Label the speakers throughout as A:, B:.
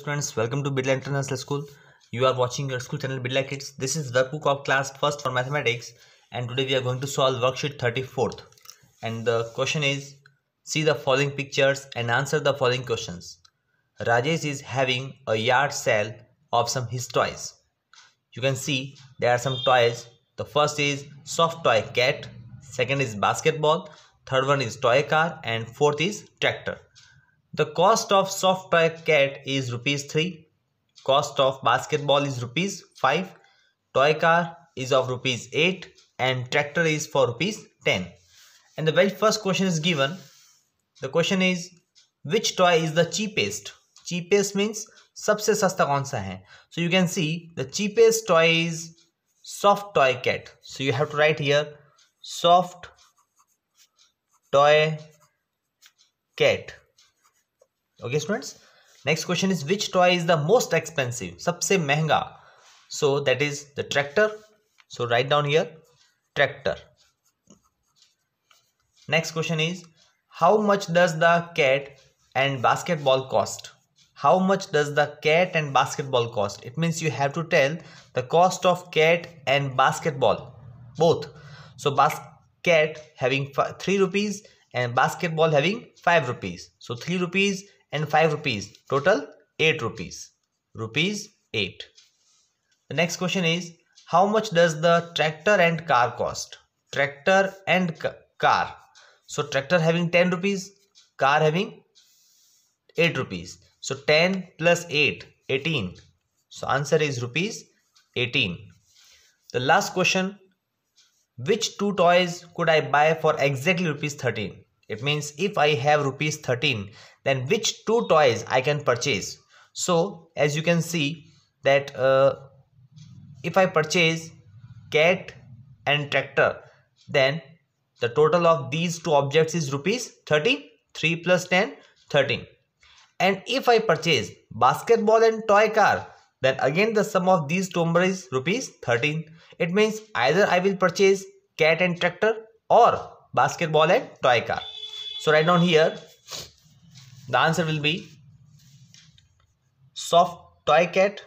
A: students welcome to bidla international school you are watching your school channel bidla kids this is workbook of class first for mathematics and today we are going to solve worksheet 34th and the question is see the following pictures and answer the following questions rajesh is having a yard sale of some his toys you can see there are some toys the first is soft toy cat second is basketball third one is toy car and fourth is tractor the cost of soft toy cat is rupees 3. Cost of basketball is rupees 5. Toy car is of rupees 8 and tractor is for rupees 10. And the very first question is given. The question is which toy is the cheapest? Cheapest means सबसे सस्ता कौन सा है So you can see the cheapest toy is soft toy cat. So you have to write here, soft toy cat okay students next question is which toy is the most expensive sabse mehenga so that is the tractor so write down here tractor next question is how much does the cat and basketball cost how much does the cat and basketball cost it means you have to tell the cost of cat and basketball both so basket having 3 rupees and basketball having 5 rupees so 3 rupees and 5 rupees. Total 8 rupees. Rupees 8. The next question is how much does the tractor and car cost? Tractor and car. So tractor having 10 rupees, car having 8 rupees. So 10 plus 8, 18. So answer is rupees 18. The last question, which two toys could I buy for exactly rupees 13? It means if I have rupees 13, then which two toys I can purchase? So as you can see that uh, if I purchase cat and tractor, then the total of these two objects is rupees 13, 3 plus 10, 13. And if I purchase basketball and toy car, then again the sum of these two numbers is rupees 13. It means either I will purchase cat and tractor or basketball and toy car. So write down here. The answer will be soft toy cat,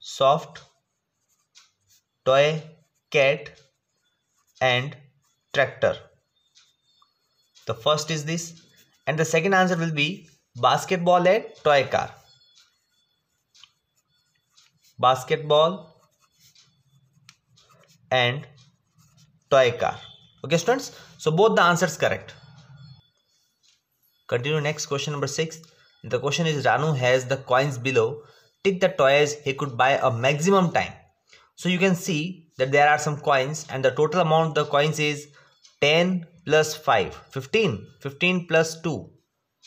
A: soft toy cat and tractor. The first is this and the second answer will be basketball and toy car. Basketball and toy car okay students so both the answers correct continue next question number six the question is ranu has the coins below tick the toys he could buy a maximum time so you can see that there are some coins and the total amount of the coins is 10 plus 5 15 15 plus 2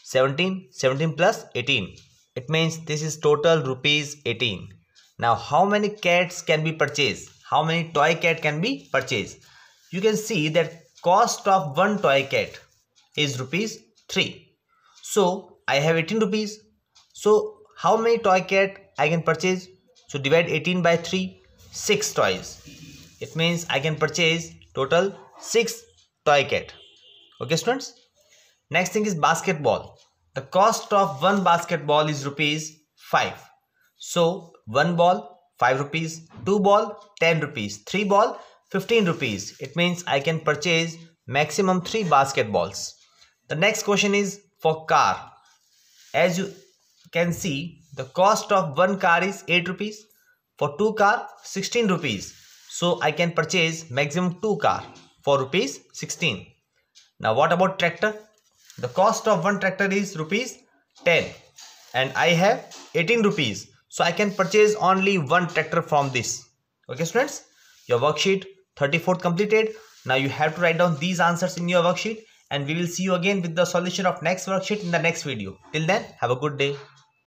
A: 17 17 plus 18 it means this is total rupees 18 now how many cats can be purchased how many toy cat can be purchased you can see that cost of one toy cat is rupees 3. So I have 18 rupees. So how many toy cat I can purchase? So divide 18 by 3, 6 toys. It means I can purchase total 6 toy cat. Okay students? Next thing is basketball. The cost of one basketball is rupees 5. So 1 ball 5 rupees, 2 ball 10 rupees, 3 ball 15 rupees. It means I can purchase maximum 3 basketballs. The next question is for car. As you can see, the cost of one car is 8 rupees. For two car, 16 rupees. So I can purchase maximum two car for rupees 16. Now what about tractor? The cost of one tractor is rupees 10 and I have 18 rupees. So I can purchase only one tractor from this. Okay students, your worksheet 34th completed. Now you have to write down these answers in your worksheet and we will see you again with the solution of next worksheet in the next video. Till then, have a good day.